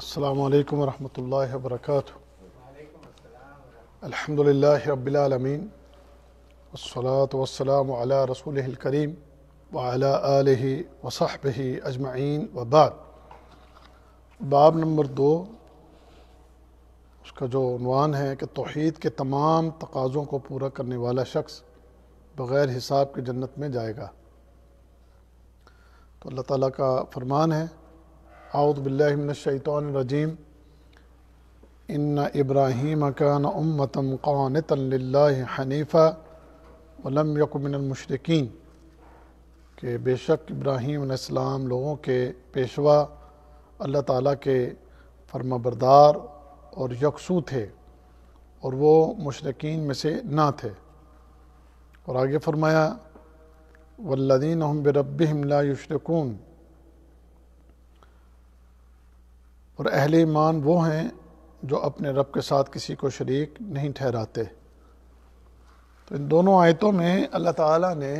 अल्लाम वरहमल वर्क अल्हम्दुलिल्लाह रब्बिलमीन वसलात वसलाम अला रसूल करीम वाला आलि वसाहब अजमाइन वबाद बाब नंबर दो उसका जो अनवान है कि तोहद के तमाम तकाज़ों को पूरा करने वाला शख्स बग़ैर हिसाब के जन्नत में जाएगा तो अल्लाह ताला का फरमान है आउदबिल्लिनशैतरजीम इन इब्राहीम कान उम्मतम क़ानतल्ल हनीफ़ा वलम यकमिनमशरकिन के बेशक इब्राहीम लोगों के पेशवा अल्लाह ताला के फर्माबरदार और यकसू थे और वो मुशरकिन में से ना थे और आगे फरमाया वल्लिन हम और अहले ईमान वो हैं जो अपने रब के साथ किसी को शरीक नहीं ठहराते तो इन दोनों आयतों में अल्लाह ताला ने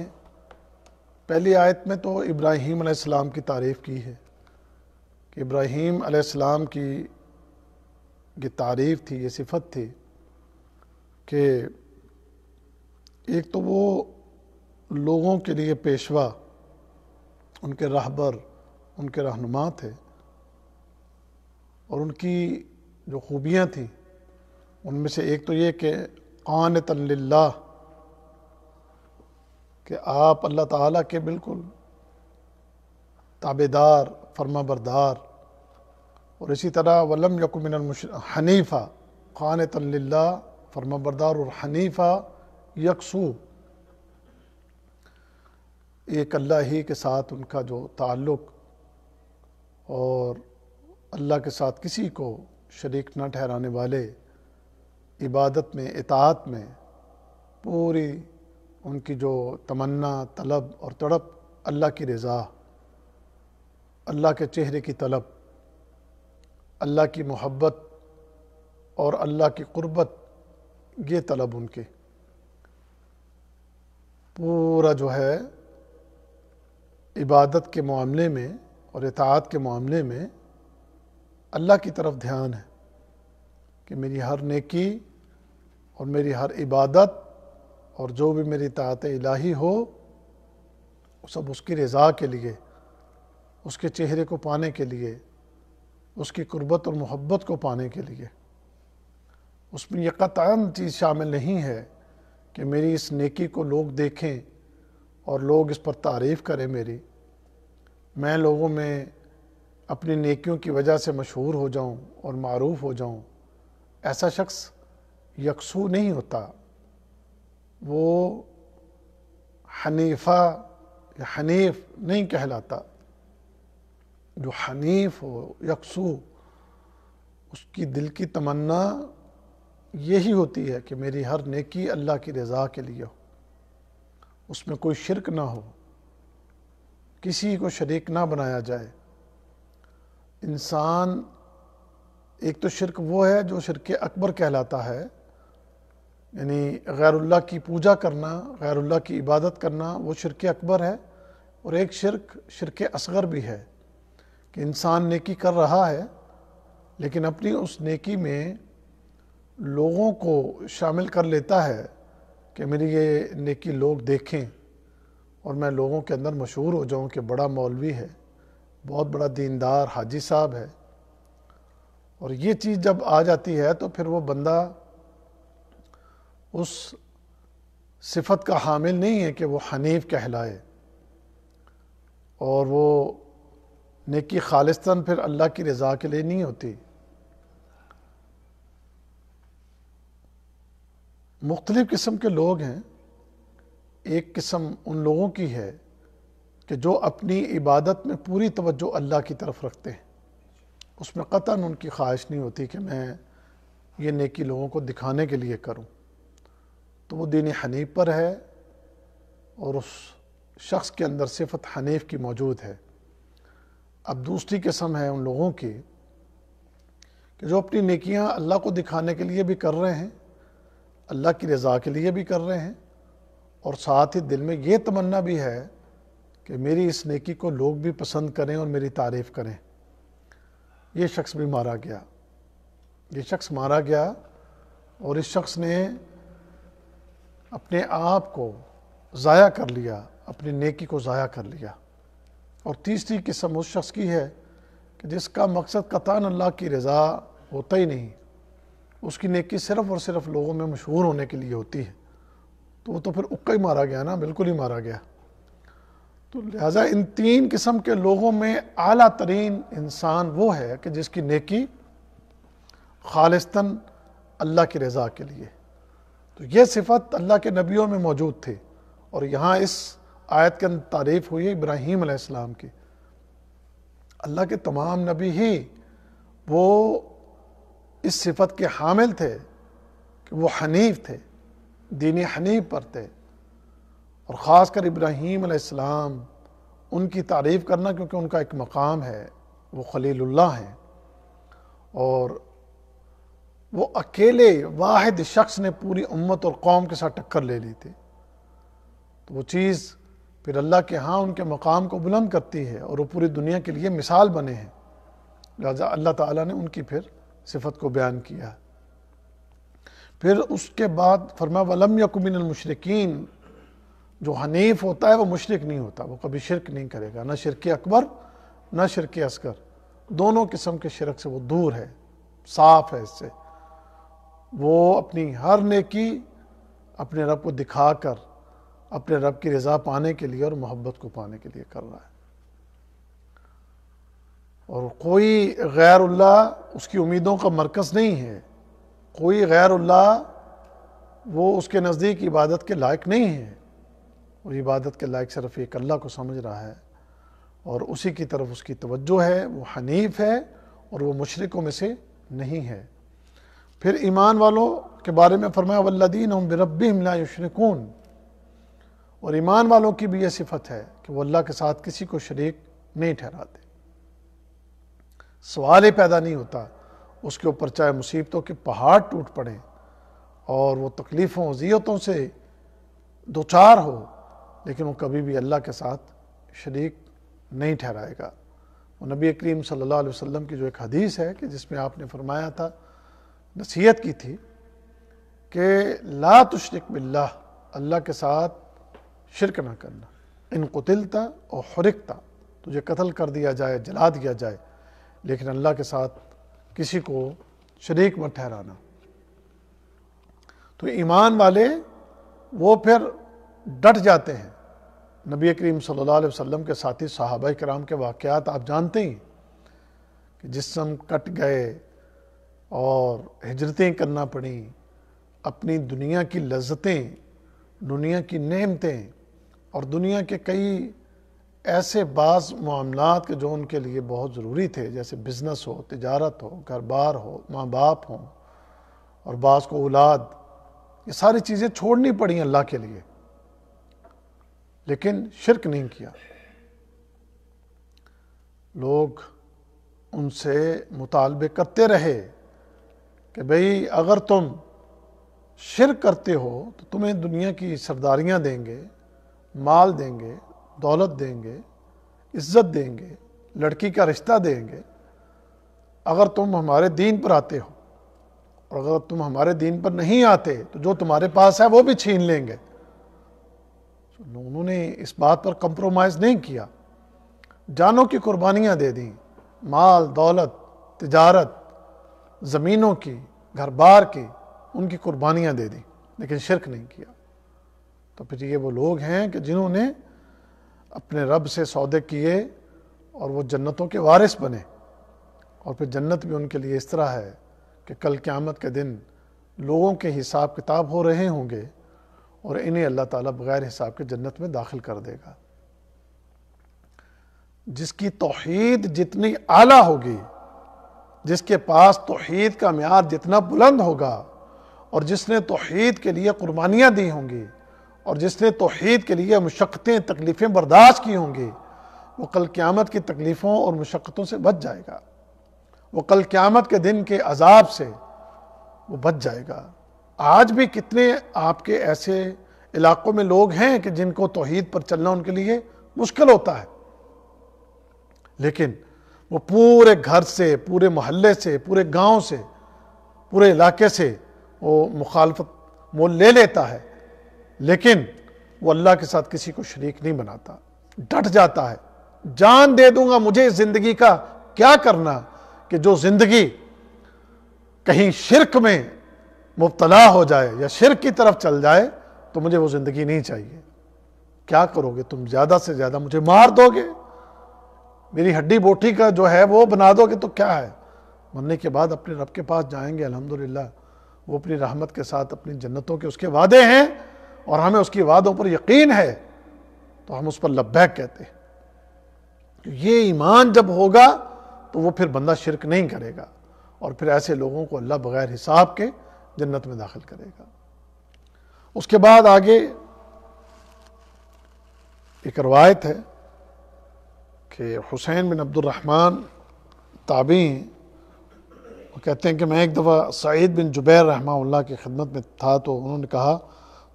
पहली आयत में तो इब्राहीम अलैहिस्सलाम की तारीफ़ की है कि इब्राहीम अलैहिस्सलाम की ये तारीफ़ थी ये सिफत थी कि एक तो वो लोगों के लिए पेशवा उनके रहबर उनके रहनुमा थे और उनकी जो खूबियाँ थीं उनमें से एक तो ये कि आन तल्ला कि आप अल्लाह ताला के बिल्कुल ताबेदार फर्मा बरदार और इसी तरह वलम यकुमिन हनीफ़ा ख़ान तल्ला फर्मा बरदार और हनीफ़ा यकसू एक अल्लाह ही के साथ उनका जो ताल्लुक़ और अल्लाह के साथ किसी को शरीक न ठहराने वाले इबादत में इतात में पूरी उनकी जो तमन्ना तलब और तड़प अल्लाह की रज़ा अल्लाह के चेहरे की तलब अल्लाह की मोहब्बत और अल्लाह की कुर्बत ये तलब उनके पूरा जो है इबादत के मामले में और इतात के मामले में अल्लाह की तरफ ध्यान है कि मेरी हर नेकी और मेरी हर इबादत और जो भी मेरी तात इलाही हो सब उसकी रज़ा के लिए उसके चेहरे को पाने के लिए उसकी कुर्बत और मोहब्बत को पाने के लिए उसमें यह कतान चीज़ शामिल नहीं है कि मेरी इस नेकी को लोग देखें और लोग इस पर तारीफ़ करें मेरी मैं लोगों में अपनी नेकियों की वजह से मशहूर हो जाऊं और मरूफ हो जाऊं ऐसा शख्स यकसू नहीं होता वो हनीफा या हनीफ नहीं कहलाता जो हनीफ हो यकसू उसकी दिल की तमन्ना यही होती है कि मेरी हर नेकी अल्लाह की रज़ा के लिए हो उसमें कोई शिरक ना हो किसी को शरीक ना बनाया जाए इंसान एक तो शिरक वो है जो शिरक अकबर कहलाता है यानी गैरुल्ला की पूजा करना गैरुल्ला की इबादत करना वो शिरक अकबर है और एक शिरक शिरक असगर भी है कि इंसान नेकी कर रहा है लेकिन अपनी उस नेकी में लोगों को शामिल कर लेता है कि मेरी ये नेकी लोग देखें और मैं लोगों के अंदर मशहूर हो जाऊं कि बड़ा मौलवी है बहुत बड़ा दीनदार हाजी साहब है और ये चीज़ जब आ जाती है तो फिर वो बंदा उस सिफत का हामिल नहीं है कि वो हनीफ कहलाए और वो नेकी ख़ालिस्तन फिर अल्लाह की रज़ा के लिए नहीं होती मुख्तलिफ़ किस्म के लोग हैं एक किस्म उन लोगों की है कि जो अपनी इबादत में पूरी तवज्जो अल्लाह की तरफ रखते हैं उसमें क़ता उनकी ख्वाहिश नहीं होती कि मैं ये नेकी लोगों को दिखाने के लिए करूं तो वो दीन हनीफ पर है और उस शख्स के अंदर सिफत हनीफ की मौजूद है अब दूसरी किस्म है उन लोगों की कि जो अपनी नेकियां अल्लाह को दिखाने के लिए भी कर रहे हैं अल्लाह की रज़ा के लिए भी कर रहे हैं और साथ ही दिल में ये तमन्ना भी है कि मेरी इस नेकी को लोग भी पसंद करें और मेरी तारीफ़ करें ये शख्स भी मारा गया ये शख्स मारा गया और इस शख्स ने अपने आप को ज़ाया कर लिया अपनी नेकी को ज़ाया कर लिया और तीसरी किस्म उस शख्स की है कि जिसका मकसद कतान अल्लाह की रज़ा होता ही नहीं उसकी नेकी सिर्फ़ और सिर्फ लोगों में मशहूर होने के लिए होती है तो वो तो फिर उक्का ही मारा गया ना बिल्कुल ही मारा गया तो लिहाजा इन तीन किस्म के लोगों में आला तरीन इंसान वो है कि जिसकी नेकी खालिस्तन अल्लाह की रजा के लिए तो ये सिफत अल्लाह के नबियों में मौजूद थी और यहाँ इस आयत के अंदर तारीफ हुई है इब्राहीम आसमाम की अल्लाह के तमाम नबी ही वो इस सिफत के हामिल थे कि वो हनीफ थे दीनी हनीफ पर थे और ख़ास कर इब्राहीम उनकी तारीफ़ करना क्योंकि उनका एक मकाम है वो खलील्ला हैं और वो अकेले वाहिद शख्स ने पूरी उम्मत और कौम के साथ टक्कर ले ली थी तो वो चीज़ फिर अल्लाह के हाँ उनके मकाम को बुलंद करती है और वो पूरी दुनिया के लिए मिसाल बने हैं लिहाजा अल्लाह ताला ने उनकी फिर सिफत को बयान किया फिर उसके बाद फरमा वलम यकुमिन मशरकिन जो हनीफ होता है वो मुशरक नहीं होता वो कभी शिरक नहीं करेगा ना शिरक अकबर ना शिरक असगर दोनों किस्म के शिरक से वो दूर है साफ है इससे वो अपनी हर नेकी अपने रब को दिखा कर अपने रब की रज़ा पाने के लिए और मोहब्बत को पाने के लिए कर रहा है और कोई गैर अल्लाह उसकी उम्मीदों का मरकज़ नहीं है कोई अल्लाह वो उसके नज़दीक इबादत के लायक नहीं है और इबादत के लायक सिर्फ एक अल्लाह को समझ रहा है और उसी की तरफ उसकी तवज्जो है वो हनीफ है और वो मशरक़ों में से नहीं है फिर ईमान वालों के बारे में फरमाया वल्लदीन हम बिरबीम ला यशरकून और ईमान वालों की भी यह सिफत है कि वो अल्लाह के साथ किसी को शरीक नहीं ठहराते सवाल ही पैदा नहीं होता उसके ऊपर चाहे मुसीबतों के पहाड़ टूट पड़े और वो तकलीफ़ों अजियतों से दो चार हो लेकिन वो कभी भी अल्लाह के साथ शरीक नहीं ठहराएगा वो नबी करीम सल्लल्लाहु अलैहि वसल्लम की जो एक हदीस है कि जिसमें आपने फरमाया था नसीहत की थी कि ला तुशरक बिल्ला अल्लाह के साथ शिरक ना करना इन कुतिलता और हरकता तुझे कत्ल कर दिया जाए जला दिया जाए लेकिन अल्लाह के साथ किसी को शरीक मत ठहराना तो ईमान वाले वो फिर डट जाते हैं नबी करीम सल्लल्लाहु अलैहि वसल्लम के साथी साहब कराम के वाक़ात आप जानते ही कि जिसम कट गए और हजरतें करना पड़ी अपनी दुनिया की लज्जतें दुनिया की नहमतें और दुनिया के कई ऐसे बाज़ मामला के जो उनके लिए बहुत ज़रूरी थे जैसे बिज़नेस हो तजारत हो घर बार हो माँ बाप हो और बास को औलाद ये सारी चीज़ें छोड़नी पड़ी अल्लाह के लिए लेकिन शिरक नहीं किया लोग उनसे मुतालबे करते रहे कि भई अगर तुम शिरक करते हो तो तुम्हें दुनिया की सरदारियाँ देंगे माल देंगे दौलत देंगे इज्जत देंगे लड़की का रिश्ता देंगे अगर तुम हमारे दीन पर आते हो और अगर तुम हमारे दीन पर नहीं आते तो जो तुम्हारे पास है वो भी छीन लेंगे उन्होंने इस बात पर कंप्रोमाइज़ नहीं किया जानों की कुर्बानियाँ दे दी माल दौलत तजारत ज़मीनों की घर बार की उनकी कुर्बानियाँ दे दी लेकिन शिरक नहीं किया तो फिर ये वो लोग हैं कि जिन्होंने अपने रब से सौदे किए और वो जन्नतों के वारिस बने और फिर जन्नत भी उनके लिए इस तरह है कि कल क़्यामत के दिन लोगों के हिसाब किताब हो रहे होंगे और इन्हें अल्लाह ताला बग़ैर हिसाब के जन्नत में दाखिल कर देगा जिसकी तोहद जितनी आला होगी जिसके पास तोहद का म्यार जितना बुलंद होगा और जिसने तोहद के लिए कुर्बानियाँ दी होंगी और जिसने तोहद के लिए मशक्क़ें तकलीफ़ें बर्दाश्त की होंगी वो कल क़्यामत की तकलीफ़ों और मशक्क़तों से बच जाएगा वो कल क़्यामत के दिन के अजाब से वो बच जाएगा आज भी कितने आपके ऐसे इलाकों में लोग हैं कि जिनको तोहहीद पर चलना उनके लिए मुश्किल होता है लेकिन वो पूरे घर से पूरे मोहल्ले से पूरे गांव से पूरे इलाके से वो मुखालफत मोल ले लेता है लेकिन वो अल्लाह के साथ किसी को शरीक नहीं बनाता डट जाता है जान दे दूंगा मुझे जिंदगी का क्या करना कि जो जिंदगी कहीं शिरक में मुबतला हो जाए या शिर की तरफ चल जाए तो मुझे वो ज़िंदगी नहीं चाहिए क्या करोगे तुम ज़्यादा से ज़्यादा मुझे मार दोगे मेरी हड्डी बोटी का जो है वो बना दोगे तो क्या है मरने के बाद अपने रब के पास जाएंगे अल्हम्दुलिल्लाह वो अपनी रहमत के साथ अपनी जन्नतों के उसके वादे हैं और हमें उसकी वादों पर यकीन है तो हम उस पर लब्बैक कहते हैं तो ये ईमान जब होगा तो वो फिर बंदा शिरक नहीं करेगा और फिर ऐसे लोगों को अल्लाह बगैर हिसाब के जन्नत में दाखिल करेगा उसके बाद आगे एक रवायत है कि हुसैन बिन अब्दुलरहमान ताबी वो कहते हैं कि मैं एक दफ़ा सईद बिन जुबैर रहमा की खिदमत में था तो उन्होंने कहा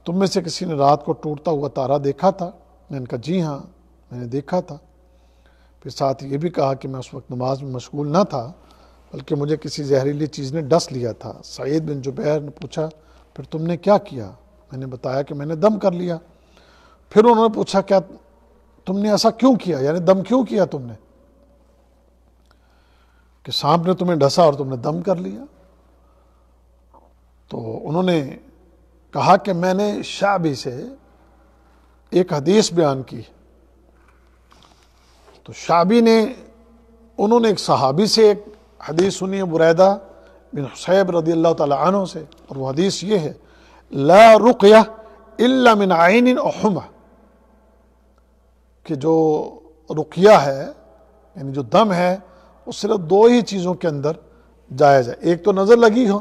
तुम में से किसी ने रात को टूटता हुआ तारा देखा था मैंने कहा जी हाँ मैंने देखा था फिर साथ ये भी कहा कि मैं उस वक्त नमाज में मशगूल ना था बल्कि मुझे किसी जहरीली चीज़ ने डस लिया था सईद बिन जुबैर ने पूछा फिर तुमने क्या किया मैंने बताया कि मैंने दम कर लिया फिर उन्होंने पूछा क्या तुमने ऐसा क्यों किया यानी दम क्यों किया तुमने कि सांप ने तुम्हें डसा और तुमने दम कर लिया तो उन्होंने कहा कि मैंने शाबी से एक हदीस बयान की तो शाबी ने उन्होंने एक सहाबी से एक हदीस सुनिए बुरैदा बिन हुसैब रदी अल्लाह तन से और वह हदीस ये है ला रुकया इल्ला मिन आइन हुमा कि जो रुकिया है यानी जो दम है वो सिर्फ दो ही चीज़ों के अंदर जायज़ है एक तो नज़र लगी हो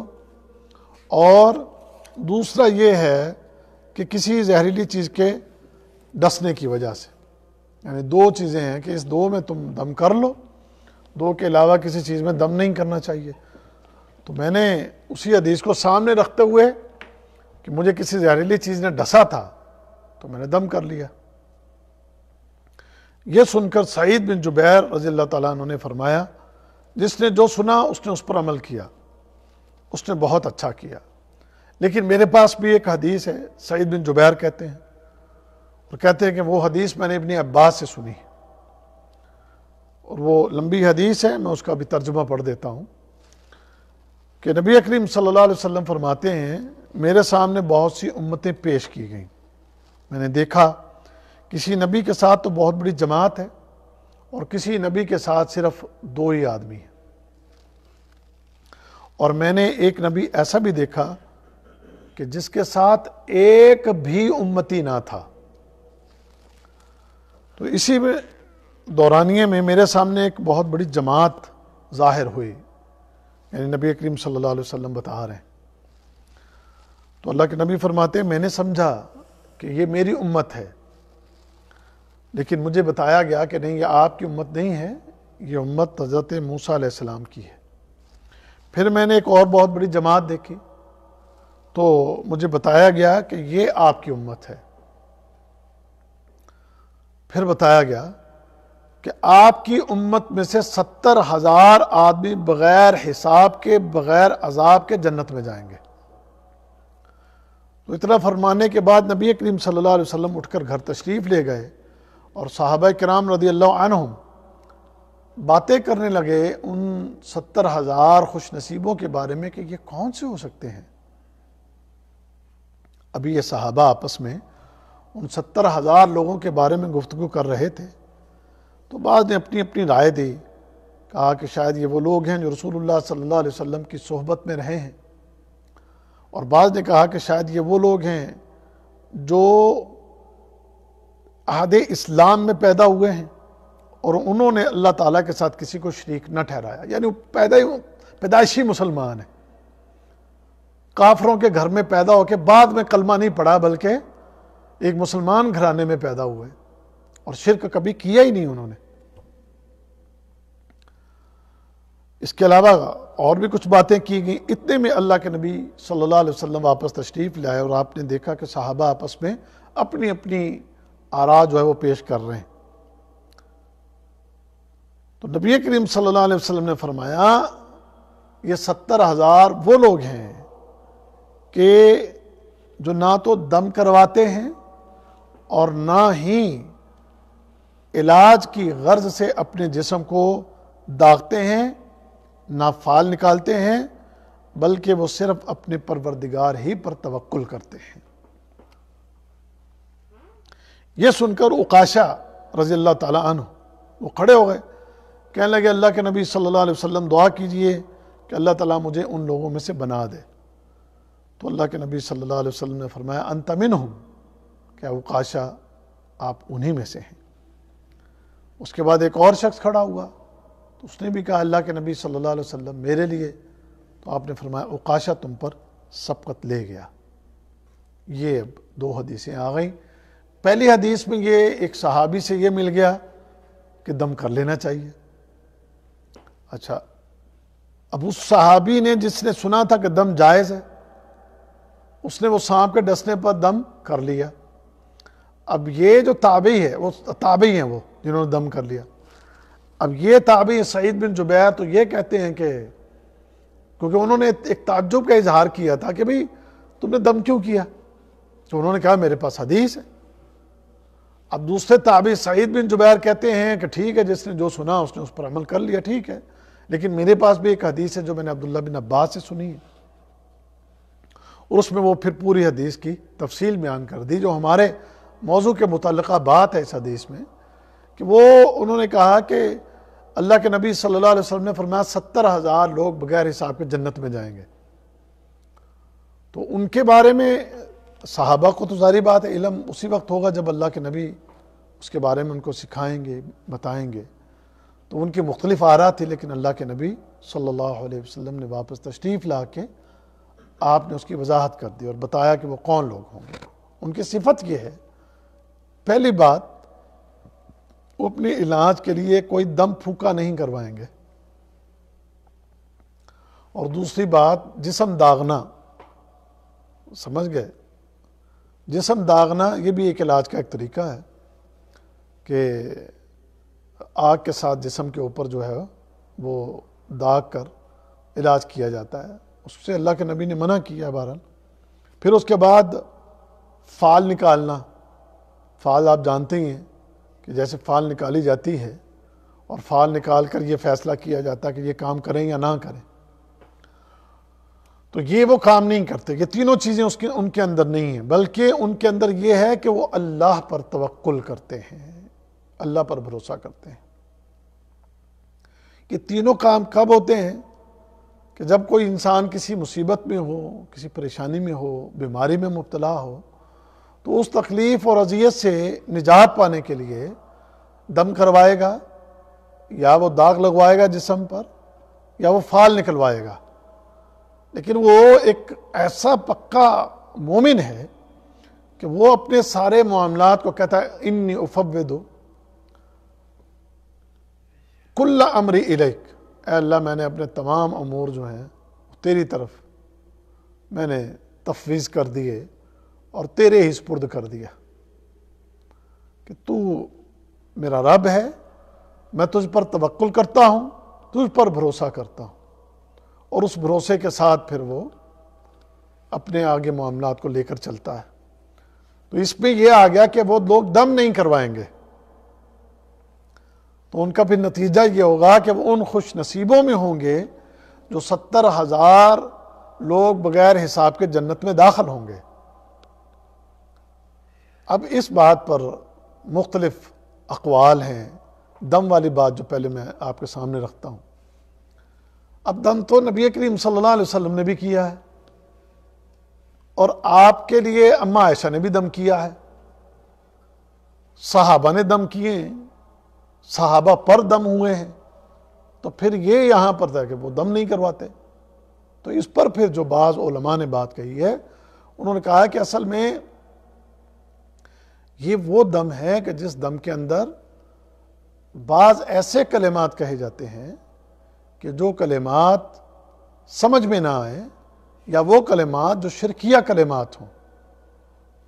और दूसरा ये है कि किसी जहरीली चीज़ के डसने की वजह से यानी दो चीज़ें हैं कि इस दो में तुम दम कर लो दो के अलावा किसी चीज़ में दम नहीं करना चाहिए तो मैंने उसी हदीस को सामने रखते हुए कि मुझे किसी जहरीली चीज़ ने डसा था तो मैंने दम कर लिया यह सुनकर सईद बिन जुबैर रजील तुमने ने फरमाया जिसने जो सुना उसने उस पर अमल किया उसने बहुत अच्छा किया लेकिन मेरे पास भी एक हदीस है सईद बिन जुबैर कहते हैं और कहते हैं कि वो हदीस मैंने अपनी अब्बास से सुनी और वो लंबी हदीस है मैं उसका भी तर्जुमा पढ़ देता हूँ कि नबी करीम सल्लल्लाहु अलैहि वसल्लम फरमाते हैं मेरे सामने बहुत सी उम्मतें पेश की गई मैंने देखा किसी नबी के साथ तो बहुत बड़ी जमात है और किसी नबी के साथ सिर्फ दो ही आदमी हैं और मैंने एक नबी ऐसा भी देखा कि जिसके साथ एक भी उम्मती ना था तो इसी में दौरानिए में मेरे सामने एक बहुत बड़ी जमात ज़ाहिर हुई यानी नबी करीम सल्लल्लाहु अलैहि वसल्लम बता रहे हैं तो अल्लाह के नबी फरमाते मैंने समझा कि ये मेरी उम्मत है लेकिन मुझे बताया गया कि नहीं ये आपकी उम्मत नहीं है ये उम्मत हज़रत मूसा सलाम की है फिर मैंने एक और बहुत बड़ी जमात देखी तो मुझे बताया गया कि ये आपकी उम्मत है फिर बताया गया कि आपकी उम्मत में से सत्तर हजार आदमी बगैर हिसाब के बगैर अजाब के जन्नत में जाएंगे तो इतना फरमाने के बाद नबी करीम सल्लल्लाहु अलैहि वसल्लम उठकर घर तशरीफ़ ले गए और साहब कराम रदी अल्लाह बातें करने लगे उन सत्तर हज़ार खुश नसीबों के बारे में कि ये कौन से हो सकते हैं अभी ये साहबा आपस में उन सत्तर हज़ार लोगों के बारे में गुफ्तु कर रहे थे तो बाद ने अपनी अपनी राय दी कहा कि शायद ये वो लोग हैं जो रसूलुल्लाह सल्लल्लाहु अलैहि वसल्लम की सोहबत में रहे हैं और बाद ने कहा कि शायद ये वो लोग हैं जो अहद इस्लाम में पैदा हुए हैं और उन्होंने अल्लाह ताला के साथ किसी को शरीक न ठहराया यानी पैदा ही पैदाइशी मुसलमान है काफरों के घर में पैदा होकर बाद में कलमा नहीं पड़ा बल्कि एक मुसलमान घराने में पैदा हुए और शिरक कभी किया ही नहीं उन्होंने इसके अलावा और भी कुछ बातें की गई इतने में अल्लाह के नबी सल्लल्लाहु अलैहि वसल्लम वापस तशरीफ़ लाए और आपने देखा कि साहबा आपस में अपनी अपनी आरा जो है वो पेश कर रहे हैं तो नबी करीम सल्लल्लाहु अलैहि वसल्लम ने फरमाया ये सत्तर हज़ार वो लोग हैं कि जो ना तो दम करवाते हैं और ना ही इलाज की गर्ज से अपने जिसम को दागते हैं ना फाल निकालते हैं बल्कि वो सिर्फ अपने परवरदिगार ही पर तवक्ल करते हैं यह सुनकर उकाशा रजी अल्लाह तन वो खड़े हो गए कहने लगे अल्लाह के नबी सल्लल्लाहु अलैहि वसल्लम दुआ कीजिए कि अल्लाह ताला मुझे उन लोगों में से बना दे तो अल्लाह के नबी सल्लल्लाहु अलैहि वसल्लम ने फरमाया अंतमिन हूँ क्या उकाशा आप उन्हीं में से हैं उसके बाद एक और शख्स खड़ा हुआ तो उसने भी कहा अल्लाह के नबी सल्लल्लाहु अलैहि वसल्लम मेरे लिए तो आपने फरमाया उकाशा तुम पर सबकत ले गया ये अब दो हदीसें आ गई पहली हदीस में ये एक सहाबी से ये मिल गया कि दम कर लेना चाहिए अच्छा अब उस सहाबी ने जिसने सुना था कि दम जायज़ है उसने वो सांप के डसने पर दम कर लिया अब ये जो ताबी है वो ताबी हैं वो जिन्होंने दम कर लिया अब ये ताबी सईद बिन जुबैर तो ये कहते हैं कि क्योंकि उन्होंने एक ताजुब का इजहार किया था कि भाई तुमने दम क्यों किया तो उन्होंने कहा मेरे पास हदीस है अब दूसरे ताबी सईद बिन जुबैर कहते हैं कि ठीक है जिसने जो सुना उसने उस पर अमल कर लिया ठीक है लेकिन मेरे पास भी एक हदीस है जो मैंने अब्दुल्ला बिन अब्बास से सुनी है और उसमें वो फिर पूरी हदीस की तफसील बयान कर दी जो हमारे मौजू के मुतल बात है इस हदीस में कि वो उन्होंने कहा कि अल्लाह के नबी सल्लल्लाहु अलैहि वसल्लम ने फरमाया सत्तर हज़ार लोग बगैर हिसाब के जन्नत में जाएंगे तो उनके बारे में साहबा को तो सारी बात है इलम उसी वक्त होगा जब अल्लाह के नबी उसके बारे में उनको सिखाएंगे बताएंगे तो उनकी मुख्तलिफ आरा थी लेकिन अल्लाह के नबी सल्लल्लाहु अलैहि वसल्लम ने वापस तशरीफ़ ला के आपने उसकी वजाहत कर दी और बताया कि वो कौन लोग होंगे उनकी सिफत ये है पहली बात वो अपने इलाज के लिए कोई दम फूका नहीं करवाएंगे और दूसरी बात जिसम दागना समझ गए जिसम दागना ये भी एक इलाज का एक तरीका है कि आग के साथ जिसम के ऊपर जो है वो दाग कर इलाज किया जाता है उससे अल्लाह के नबी ने मना किया बहरहाल फिर उसके बाद फाल निकालना फाल आप जानते ही हैं कि जैसे फाल निकाली जाती है और फाल निकाल कर ये फैसला किया जाता है कि ये काम करें या ना करें तो ये वो काम नहीं करते ये तीनों चीज़ें उसके उनके अंदर नहीं हैं बल्कि उनके अंदर ये है कि वो अल्लाह पर तवक्ल करते हैं अल्लाह पर भरोसा करते हैं कि तीनों काम कब होते हैं कि जब कोई इंसान किसी मुसीबत में हो किसी परेशानी में हो बीमारी में मुबतला हो तो उस तकलीफ़ और अजियत से निजात पाने के लिए दम करवाएगा या वो दाग लगवाएगा जिसम पर या वो फाल निकलवाएगा लेकिन वो एक ऐसा पक्का मोमिन है कि वो अपने सारे मामला को कहता है इन उफब दो कुल्ला अमरी इलेक अल्लाह मैंने अपने तमाम अमूर जो हैं तेरी तरफ मैंने तफवीज़ कर दिए और तेरे ही स्पुर्द कर दिया कि तू मेरा रब है मैं तुझ पर तवक्ल करता हूँ तुझ पर भरोसा करता हूँ और उस भरोसे के साथ फिर वो अपने आगे मामला को लेकर चलता है तो इसमें यह आ गया कि वो लोग दम नहीं करवाएंगे तो उनका फिर नतीजा ये होगा कि वो उन खुश नसीबों में होंगे जो सत्तर हज़ार लोग बगैर हिसाब के जन्नत में दाखिल होंगे अब इस बात पर मुख्तलफ़ अकवाल हैं दम वाली बात जो पहले मैं आपके सामने रखता हूँ अब दम तो नबी करीम सल्ला वसम ने भी किया है और आपके लिए अम्मा आयशा ने भी दम किया है साहबा ने दम किए हैं सहाबा पर दम हुए हैं तो फिर ये यहाँ पर था कि वो दम नहीं करवाते तो इस पर फिर जो बाज़ ने बात कही है उन्होंने कहा है कि असल में ये वो दम है कि जिस दम के अंदर बाज ऐसे कलेमात कहे जाते हैं कि जो कलेमात समझ में ना आए या वो कलेमात जो शिरकिया कलेमात हों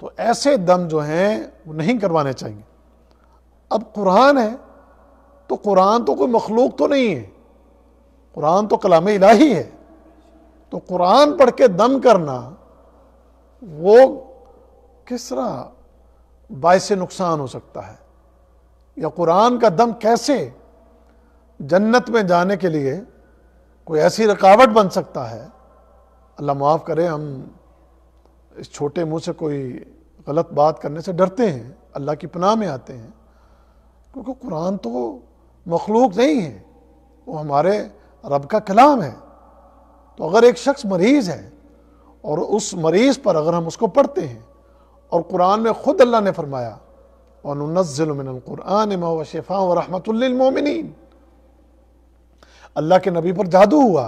तो ऐसे दम जो हैं वो नहीं करवाने चाहिए अब कुरान है तो कुरान तो कोई मखलूक तो नहीं है कुरान तो कलाम इलाही है तो कुरान पढ़ के दम करना वो किस तरह बायस नुकसान हो सकता है या कुरान का दम कैसे जन्नत में जाने के लिए कोई ऐसी रुकावट बन सकता है अल्लाह माफ़ करे हम इस छोटे मुंह से कोई गलत बात करने से डरते हैं अल्लाह की पनाह में आते हैं क्योंकि कुरान तो मखलूक नहीं है वो हमारे रब का कलाम है तो अगर एक शख्स मरीज़ है और उस मरीज़ पर अगर हम उसको पढ़ते हैं और कुरान में ख़ुद अल्लाह ने फरमाया और नज़लमिनकुरान मशफ़ा व अल्लाह के नबी पर जादू हुआ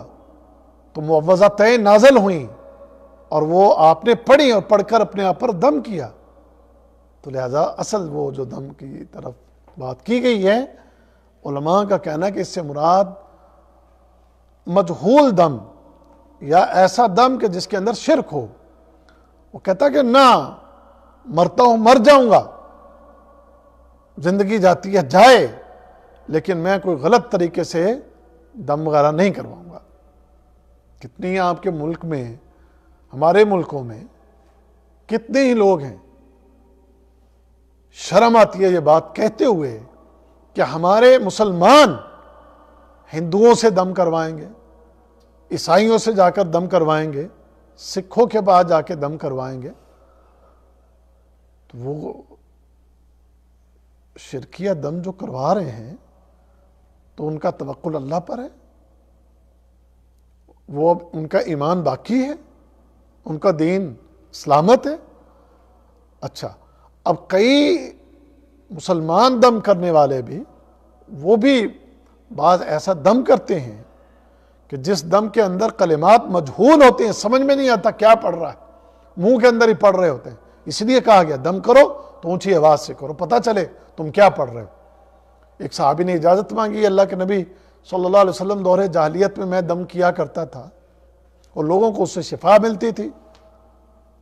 तो मुआवजा तय नाजल हुई और वो आपने पढ़ी और पढ़कर अपने आप पर दम किया तो लिहाजा असल वो जो दम की तरफ बात की गई है उलमा का कहना है कि इससे मुराद मजहूल दम या ऐसा दम कि जिसके अंदर शिरक हो वो कहता कि ना मरता हूं मर जाऊंगा जिंदगी जाती है जाए लेकिन मैं कोई गलत तरीके से दम वगैरह नहीं करवाऊंगा कितनी आपके मुल्क में हमारे मुल्कों में कितने ही लोग हैं शर्म आती है ये बात कहते हुए कि हमारे मुसलमान हिंदुओं से दम करवाएंगे ईसाइयों से जाकर दम करवाएंगे सिखों के पास जाके दम करवाएंगे तो वो शिरकिया दम जो करवा रहे हैं तो उनका तवक्ल अल्लाह पर है वो अब उनका ईमान बाकी है उनका दीन सलामत है अच्छा अब कई मुसलमान दम करने वाले भी वो भी बाद ऐसा दम करते हैं कि जिस दम के अंदर कलिमात मजहूल होते हैं समझ में नहीं आता क्या पढ़ रहा है मुंह के अंदर ही पढ़ रहे होते हैं इसलिए कहा गया दम करो तो ऊंची आवाज से करो पता चले तुम क्या पढ़ रहे हो एक साहबी ने इजाजत मांगी अल्लाह के नबी सल्लल्लाहु अलैहि वसल्लम दौरे जाहलीत में मैं दम किया करता था और लोगों को उससे शिफा मिलती थी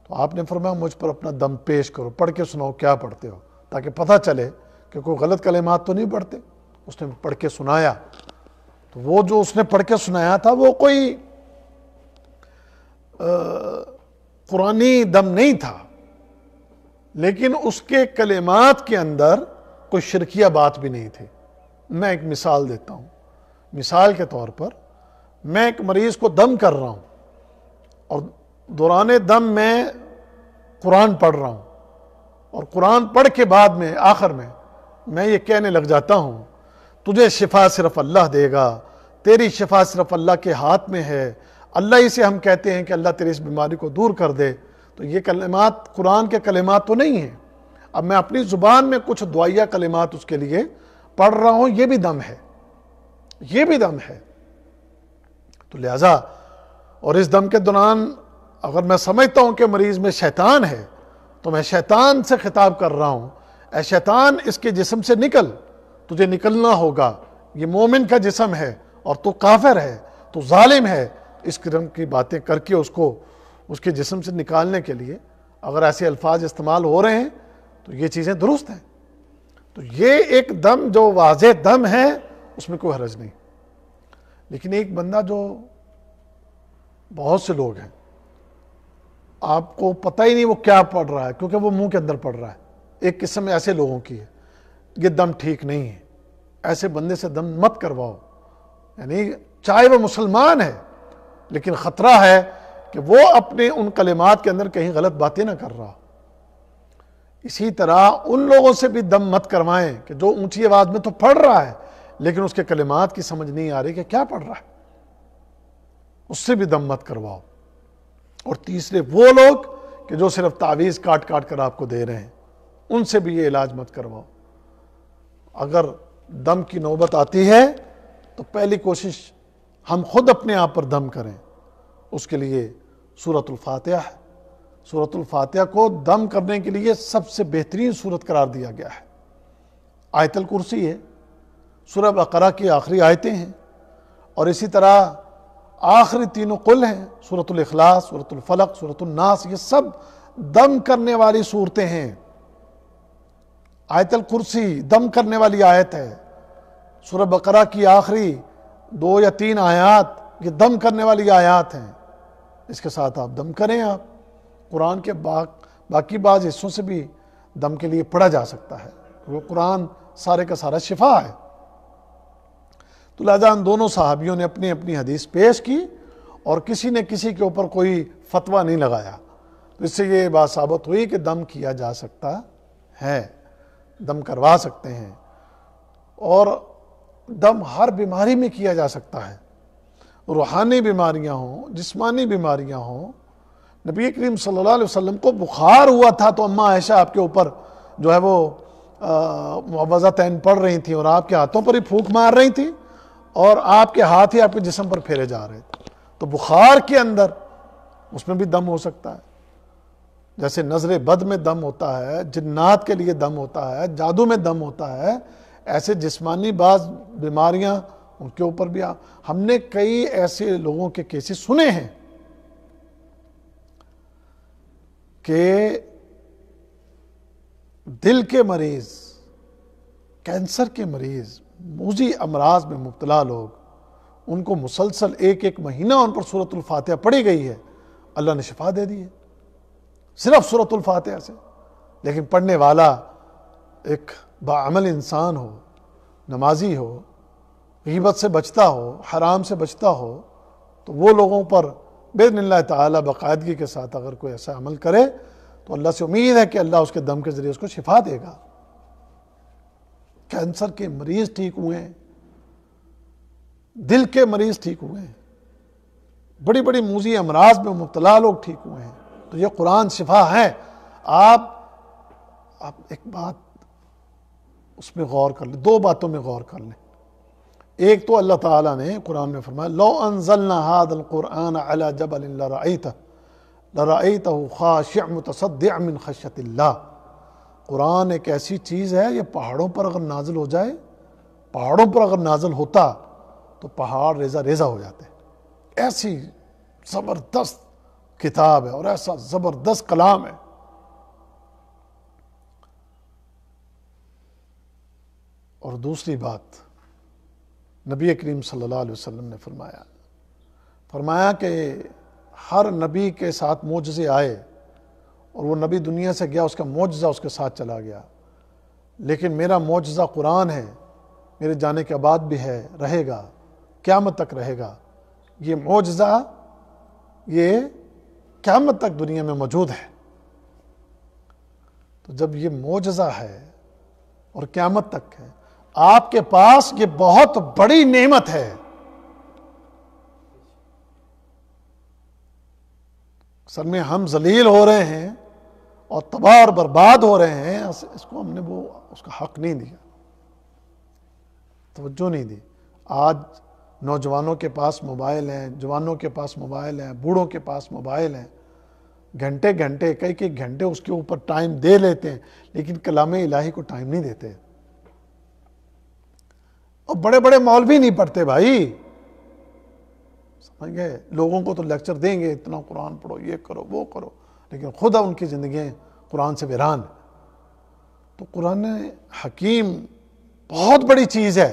तो आपने फरमाया मुझ पर अपना दम पेश करो पढ़ के सुनाओ क्या पढ़ते हो ताकि पता चले कि कोई गलत कलेमात तो नहीं पढ़ते उसने पढ़ के सुनाया तो वो जो उसने पढ़ के सुनाया था वो कोई कुरानी दम नहीं था लेकिन उसके कलेमात के अंदर कोई शिरकिया बात भी नहीं थी मैं एक मिसाल देता हूँ मिसाल के तौर पर मैं एक मरीज को दम कर रहा हूँ और दौरान दम में कुरान पढ़ रहा हूँ और कुरान पढ़ के बाद में आखिर में मैं ये कहने लग जाता हूँ तुझे शिफा सिर्फ अल्लाह देगा तेरी शिफा सिर्फ अल्लाह के हाथ में है अल्लाह ही से हम कहते हैं कि अल्लाह तेरी इस बीमारी को दूर कर दे तो ये कलमात कुरान के कलमात तो नहीं है अब मैं अपनी ज़ुबान में कुछ दुआया कलमात उसके लिए पढ़ रहा हूँ ये भी दम है ये भी दम है तो लिहाजा और इस दम के दौरान अगर मैं समझता हूँ कि मरीज़ में शैतान है तो मैं शैतान से खिताब कर रहा हूँ ए शैतान इसके जिसम से निकल तुझे निकलना होगा ये मोमिन का जिसम है और तू काफिर है तू जालिम है इस किस्म की बातें करके उसको उसके जिसम से निकालने के लिए अगर ऐसे अल्फाज इस्तेमाल हो रहे हैं तो ये चीज़ें दुरुस्त हैं तो ये एक दम जो वाज दम है उसमें कोई हरज नहीं लेकिन एक बंदा जो बहुत से लोग हैं आपको पता ही नहीं वो क्या पढ़ रहा है क्योंकि वो मुंह के अंदर पढ़ रहा है एक किस्म ऐसे लोगों की है ये दम ठीक नहीं है ऐसे बंदे से दम मत करवाओ यानी चाहे वो मुसलमान है लेकिन ख़तरा है कि वो अपने उन कलिमात के अंदर कहीं गलत बातें ना कर रहा इसी तरह उन लोगों से भी दम मत करवाएं कि जो ऊंची आवाज में तो पढ़ रहा है लेकिन उसके कलिमात की समझ नहीं आ रही कि क्या पढ़ रहा है उससे भी दम मत करवाओ और तीसरे वो लोग कि जो सिर्फ तावीज़ काट काट कर आपको दे रहे हैं उनसे भी ये इलाज मत करवाओ अगर दम की नौबत आती है तो पहली कोशिश हम खुद अपने आप पर दम करें उसके लिए सूरतुल्फातह है सूरतुल्फातह को दम करने के लिए सबसे बेहतरीन सूरत करार दिया गया है आयतल कुर्सी है सूरह बकरा की आखिरी आयतें हैं और इसी तरह आखिरी तीनों कुल हैं सूरतलखलास सूरतलफलक सूरतनास ये सब दम करने वाली सूरतें हैं आयतल कुर्सी दम करने वाली आयत है सूरह बकरा की आखिरी दो या तीन आयात ये दम करने वाली आयात हैं इसके साथ आप दम करें आप कुरान के बा, बाकी बाज हिस्सों से भी दम के लिए पढ़ा जा सकता है वो कुरान सारे का सारा शिफा है तो लिहाजा उन दोनों साहबियों ने अपनी अपनी हदीस पेश की और किसी ने किसी के ऊपर कोई फतवा नहीं लगाया तो इससे ये बात साबित हुई कि दम किया जा सकता है दम करवा सकते हैं और दम हर बीमारी में किया जा सकता है रूहानी बीमारियां हों जिस्मानी बीमारियां हों नबी करीम सल्लल्लाहु अलैहि वसल्लम को बुखार हुआ था तो अम्मा आयशा आपके ऊपर जो है वो मुआवजा तैन पड़ रही थी और आपके हाथों पर ही फूक मार रही थी और आपके हाथ ही आपके जिसम पर फेरे जा रहे थे तो बुखार के अंदर उसमें भी दम हो सकता है जैसे नजर बद में दम होता है जन्नात के लिए दम होता है जादू में दम होता है ऐसे जिस्मानी बाज बीमारियां उनके ऊपर भी आ, हमने कई ऐसे लोगों के केसेस सुने हैं कि दिल के मरीज कैंसर के मरीज मूजी अमराज में मुबतला लोग उनको मुसलसल एक एक महीना उन पर सूरतुल फातिहा पड़ी गई है अल्लाह ने शिफा दे दी है सिर्फ सूरतुल फातिहा से लेकिन पढ़ने वाला एक बामल इंसान हो नमाजी हो गीबत से बचता हो हराम से बचता हो तो वो लोगों पर बेदन ताली बाकायदगी के साथ अगर कोई ऐसा अमल करे तो अल्लाह से उम्मीद है कि अल्लाह उसके दम के ज़रिए उसको शिफा देगा कैंसर के मरीज़ ठीक हुए दिल के मरीज़ ठीक हुए बड़ी बड़ी मूजी अमराज में मुबतला लोग ठीक हुए हैं तो ये कुरान शिफा है आप आप एक बात उसमें गौर कर लें दो बातों में गौर कर लें एक तो अल्लाह ताला ने कुरान में फरमाया लो अनजलना हादल कुरान अला जबल लराइत खाश कुरान एक ऐसी चीज़ है ये पहाड़ों पर अगर नाजल हो जाए पहाड़ों पर अगर नाजल होता तो पहाड़ रेजा रेजा हो जाते ऐसी ज़बरदस्त किताब है और ऐसा ज़बरदस्त कलाम है और दूसरी बात नबी करीम सल्लल्लाहु अलैहि वसल्लम ने फरमाया फरमाया कि हर नबी के साथ मोजे आए और वो नबी दुनिया से गया उसका मोजा उसके साथ चला गया लेकिन मेरा मोजा कुरान है मेरे जाने के बाद भी है रहेगा क्यामत तक रहेगा ये मोजा ये क्यामत तक दुनिया में मौजूद है तो जब ये मोजा है और क्यामत तक है आपके पास ये बहुत बड़ी नेमत है सर में हम जलील हो रहे हैं और तबाह और बर्बाद हो रहे हैं इसको हमने वो उसका हक नहीं दिया तवज्जो नहीं दी आज नौजवानों के पास मोबाइल हैं जवानों के पास मोबाइल हैं बूढ़ों के पास मोबाइल हैं घंटे घंटे कई कई घंटे उसके ऊपर टाइम दे लेते हैं लेकिन कलाम इलाही को टाइम नहीं देते हैं और बड़े बड़े मॉल भी नहीं पढ़ते भाई समझ गए लोगों को तो लेक्चर देंगे इतना कुरान पढ़ो ये करो वो करो लेकिन खुद उनकी ज़िंदगी कुरान से वीरान तो कुरान हकीम बहुत बड़ी चीज़ है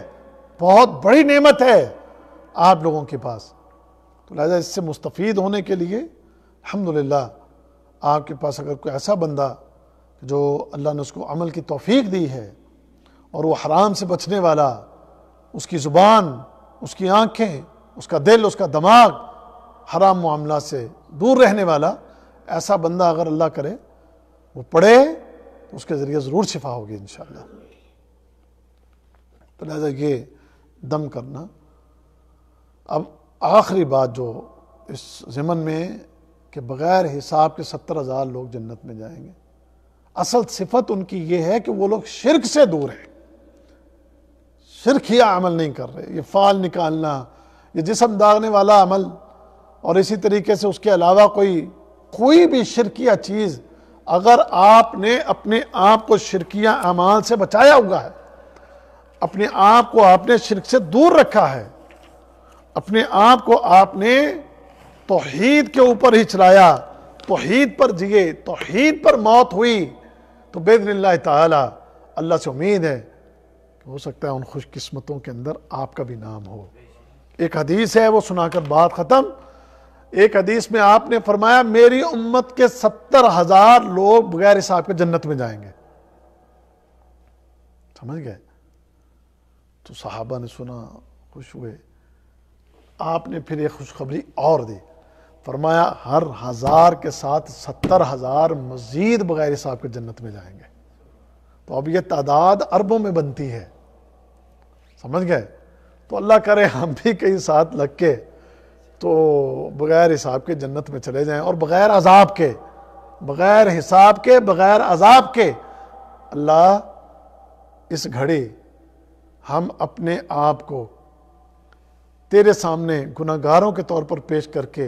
बहुत बड़ी नेमत है आप लोगों के पास तो लिहाजा इससे मुस्तफ़ होने के लिए अलहमदिल्ला आपके पास अगर कोई ऐसा बंदा जो अल्लाह ने उसको अमल की तोफ़ी दी है और वो हराम से बचने वाला उसकी ज़ुबान उसकी आँखें उसका दिल उसका दिमाग हराम मामला से दूर रहने वाला ऐसा बंदा अगर अल्लाह करे वो पढ़े तो उसके ज़रिए ज़रूर शिफा होगी इन तो लिहाजा ये दम करना अब आखिरी बात जो इस ज़मन में कि बग़ैर हिसाब के सत्तर हज़ार लोग जन्नत में जाएंगे असल सिफत उनकी ये है कि वो लोग शिरक से दूर हैं शिरकिया अमल नहीं कर रहे ये फाल निकालना ये जिसम दागने वाला अमल और इसी तरीके से उसके अलावा कोई कोई भी शिरकिया चीज़ अगर आपने अपने आप को शिरकिया अमाल से बचाया हुआ है अपने आप को आपने शिरक से दूर रखा है अपने आप को आपने तोहीद के ऊपर ही चलाया तोहीद पर जिए तोहीद पर मौत हुई तो बेदन ताला अल्लाह से उम्मीद है हो सकता है उन खुशकस्मतों के अंदर आपका भी नाम हो एक हदीस है वो सुनाकर बात ख़त्म एक हदीस में आपने फरमाया मेरी उम्मत के सत्तर हजार लोग बगैर हिसाब के जन्नत में जाएंगे समझ गए तो साहबा ने सुना खुश हुए आपने फिर एक खुशखबरी और दी फरमाया हर हजार के साथ सत्तर हजार मजीद बगैर हिसाब के जन्नत में जाएंगे तो अब यह तादाद अरबों में बनती है समझ गए तो अल्लाह करे हम भी कहीं साथ लग के तो बग़ैर हिसाब के जन्नत में चले जाएं और बग़ैर अजाब के बग़ैर हिसाब के बग़ैर अजाब के अल्लाह इस घड़ी हम अपने आप को तेरे सामने गुनागारों के तौर पर पेश करके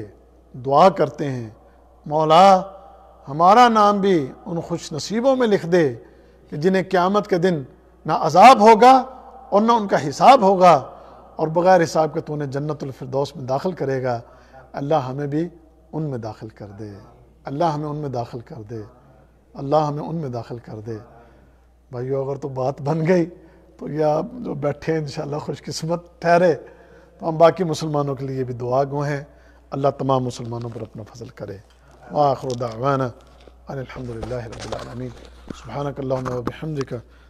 दुआ करते हैं मौला हमारा नाम भी उन खुश नसीबों में लिख दे कि जिन्हें क़्यामत के दिन ना अजाब होगा और ना उनका हिसाब होगा और बग़ैर हिसाब के तो उन्हें जन्नतफरदौस में दाखिल करेगा अल्लाह हमें भी उनमें दाखिल कर दे अल्लाह हमें उनमें दाखिल कर दे अल्लाह हमें उनमें दाखिल कर दे भाइयों अगर तो बात बन गई तो या जो बैठे हैं इन खुशकस्मत ठहरे तो हम बाकी मुसलमानों के लिए भी दुआ गो हैं अल्लाह तमाम मुसलमानों पर अपना फसल करे वाखुरदावाना अलहमदिल्ला रबीआलमीन सुबहानकल्ला हमदिका